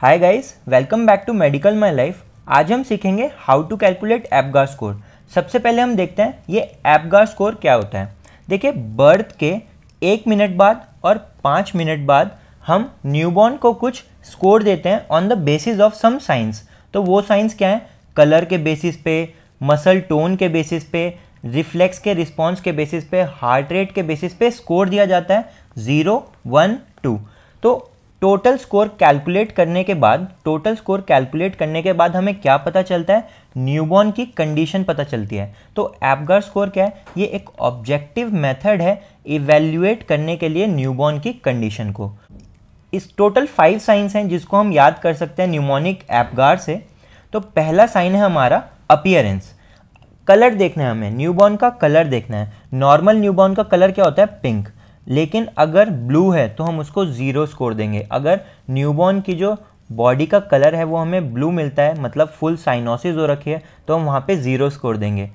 hi guys welcome back to medical my life आज हम सीखेंगे how to calculate Apgar score सबसे पहले हम देखते हैं ये एपगा स्कोर क्या होता है देखिए बर्थ के एक मिनट बाद और पाँच मिनट बाद हम न्यूबॉर्न को कुछ स्कोर देते हैं on the basis of some signs तो वो साइंस क्या है कलर के बेसिस पे मसल टोन के बेसिस पे रिफ्लेक्स के रिस्पॉन्स के बेसिस पे हार्ट रेट के बेसिस पे स्कोर दिया जाता है ज़ीरो वन टू तो टोटल स्कोर कैलकुलेट करने के बाद टोटल स्कोर कैलकुलेट करने के बाद हमें क्या पता चलता है न्यूबॉर्न की कंडीशन पता चलती है तो एपगार स्कोर क्या है ये एक ऑब्जेक्टिव मेथड है इवेल्युएट करने के लिए न्यूबॉर्न की कंडीशन को इस टोटल फाइव साइंस हैं जिसको हम याद कर सकते हैं न्यूमोनिक एपगार से तो पहला साइन है हमारा अपियरेंस कलर देखना है हमें न्यूबॉर्न का कलर देखना है नॉर्मल न्यूबॉर्न का कलर क्या होता है पिंक लेकिन अगर ब्लू है तो हम उसको ज़ीरो स्कोर देंगे अगर न्यूबॉर्न की जो बॉडी का कलर है वो हमें ब्लू मिलता है मतलब फुल साइनोसिस हो रखी है तो हम वहाँ पे ज़ीरो स्कोर देंगे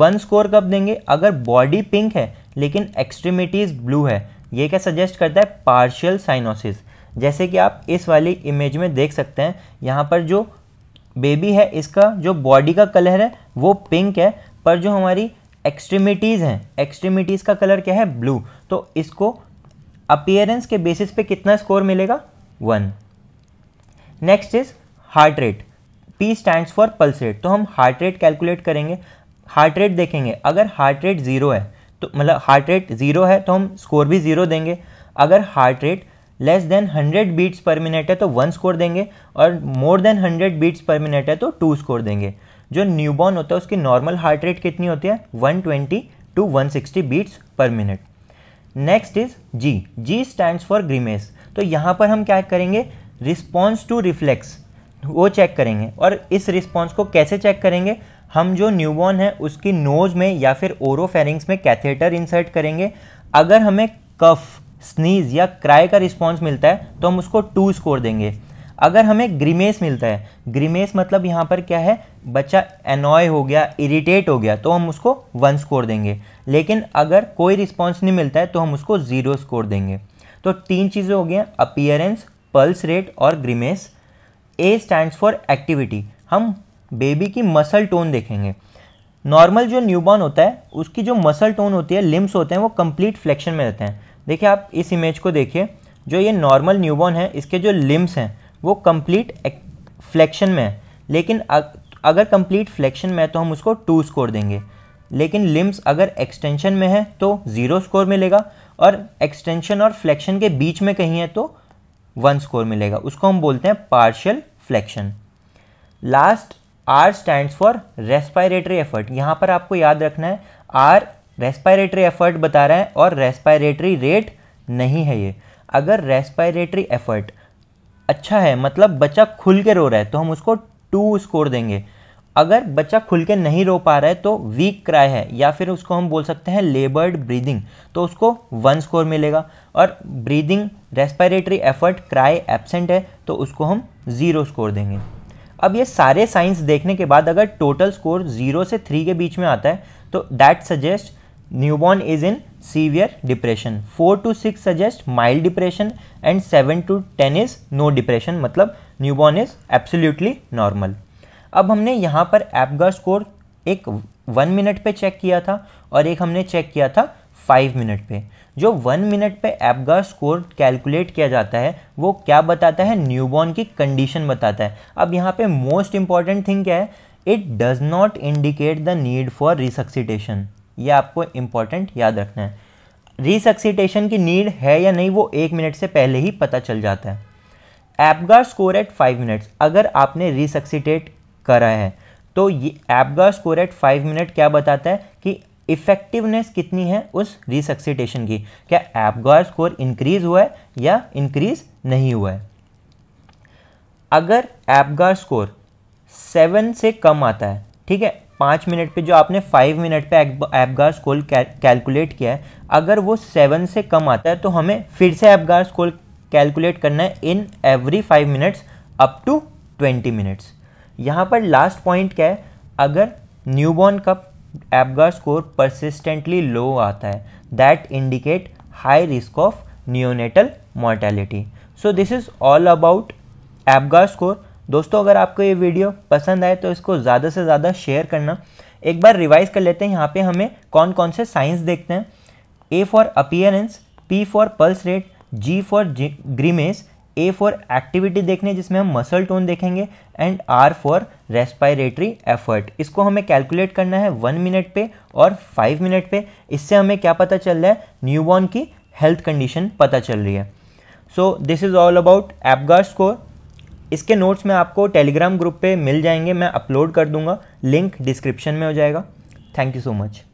वन स्कोर कब देंगे अगर बॉडी पिंक है लेकिन एक्सट्रीमिटीज़ ब्लू है ये क्या सजेस्ट करता है पार्शियल साइनोसिस जैसे कि आप इस वाली इमेज में देख सकते हैं यहाँ पर जो बेबी है इसका जो बॉडी का कलर है वो पिंक है पर जो हमारी एक्सट्रीमिटीज़ हैं एक्सट्रीमिटीज़ का कलर क्या है ब्लू तो इसको अपियरेंस के बेसिस पे कितना स्कोर मिलेगा one next is heart rate P stands for pulse rate तो हम हार्ट रेट कैलकुलेट करेंगे हार्ट रेट देखेंगे अगर हार्ट रेट ज़ीरो है तो मतलब हार्ट रेट ज़ीरो है तो हम स्कोर भी ज़ीरो देंगे अगर heart rate less than hundred beats per minute है तो वन स्कोर देंगे और more than hundred beats per minute है तो टू स्कोर देंगे जो न्यूबॉर्न होता है उसकी नॉर्मल हार्ट रेट कितनी होती है 120 to 160 beats per minute next is G G stands for grimace तो यहाँ पर हम क्या करेंगे रिस्पॉन्स टू रिफ्लेक्स वो चेक करेंगे और इस रिस्पॉन्स को कैसे चेक करेंगे हम जो न्यूबॉर्न है उसकी नोज़ में या फिर ओरोफेरिंग्स में कैथेटर इंसर्ट करेंगे अगर हमें कफ स्नीज या क्राई का रिस्पॉन्स मिलता है तो हम उसको टू स्कोर देंगे अगर हमें ग्रीमेस मिलता है ग्रीमेस मतलब यहाँ पर क्या है बच्चा एनॉय हो गया इरिटेट हो गया तो हम उसको वन स्कोर देंगे लेकिन अगर कोई रिस्पॉन्स नहीं मिलता है तो हम उसको ज़ीरो स्कोर देंगे तो तीन चीज़ें हो गई अपियरेंस पल्स रेट और grimace A stands for activity हम बेबी की मसल टोन देखेंगे नॉर्मल जो न्यूबॉर्न होता है उसकी जो मसल टोन होती है लिम्स होते हैं वो कंप्लीट फ्लेक्शन में रहते हैं देखिए आप इस इमेज को देखिए जो ये नॉर्मल न्यूबॉर्न है इसके जो लिम्स हैं वो कंप्लीट फ्लैक्शन में है लेकिन अगर कंप्लीट फ्लैक्शन में है तो हम उसको टू स्कोर देंगे लेकिन लिम्स अगर एक्सटेंशन में है तो ज़ीरो स्कोर मिलेगा और एक्सटेंशन और फ्लैक्शन के बीच में कहीं है तो वन स्कोर मिलेगा उसको हम बोलते हैं partial flexion last R stand for respiratory effort यहाँ पर आपको याद रखना है आर रेस्पायरेटरी एफर्ट बता रहा है और रेस्पायरेटरी रेट नहीं है ये अगर रेस्पायरेटरी एफर्ट अच्छा है मतलब बच्चा खुल के रो रहा है तो हम उसको टू स्कोर देंगे अगर बच्चा खुल के नहीं रो पा रहा है तो वीक क्राई है या फिर उसको हम बोल सकते हैं लेबर्ड ब्रीदिंग तो उसको वन स्कोर मिलेगा और breathing respiratory effort cry absent है तो उसको हम ज़ीरो स्कोर देंगे अब ये सारे साइंस देखने के बाद अगर टोटल स्कोर ज़ीरो से थ्री के बीच में आता है तो that suggest newborn is in severe depression 4 to 6 suggest mild depression and 7 to 10 is no depression मतलब newborn is absolutely normal अब हमने यहाँ पर एपगार स्कोर एक वन मिनट पर चेक किया था और एक हमने चेक किया था फाइव मिनट पर जो वन मिनट पे एपगार स्कोर कैलकुलेट किया जाता है वो क्या बताता है न्यूबॉर्न की कंडीशन बताता है अब यहाँ पे मोस्ट इंपॉर्टेंट थिंग क्या है it does not indicate the need for resuscitation ये आपको इम्पॉर्टेंट याद रखना है रिसक्सीटेशन की नीड है या नहीं वो एक मिनट से पहले ही पता चल जाता है Apgar score at five minutes अगर आपने रिसक्सीटेट करा है तो ये Apgar score at five minute क्या बताता है कि इफेक्टिवनेस कितनी है उस रिसक्सीटेशन की क्या एपगार स्कोर इंक्रीज हुआ है या इंक्रीज नहीं हुआ है अगर एपगार स्कोर सेवन से कम आता है ठीक है पाँच मिनट पे जो आपने फाइव मिनट पे एबगार स्कोल कैलकुलेट किया है अगर वो सेवन से कम आता है तो हमें फिर से एबगार स्कोल कैलकुलेट करना है in every five minutes up to twenty minutes यहाँ पर लास्ट पॉइंट क्या है अगर न्यूबॉर्न का एपगार स्कोर परसिस्टेंटली लो आता है that indicate high risk of neonatal mortality so this is all about Apgar score दोस्तों अगर आपको ये वीडियो पसंद आए तो इसको ज़्यादा से ज़्यादा शेयर करना एक बार रिवाइज कर लेते हैं यहाँ पे हमें कौन कौन से साइंस देखते हैं A for appearance P for pulse rate G for grimace A for activity देखने जिसमें हम मसल टोन देखेंगे and R for respiratory effort इसको हमें कैलकुलेट करना है वन मिनट पे और फाइव मिनट पे इससे हमें क्या पता चल रहा है न्यूबॉर्न की हेल्थ कंडीशन पता चल रही है so this is all about Apgar score इसके नोट्स में आपको टेलीग्राम ग्रुप पे मिल जाएंगे मैं अपलोड कर दूंगा लिंक डिस्क्रिप्शन में हो जाएगा थैंक यू सो मच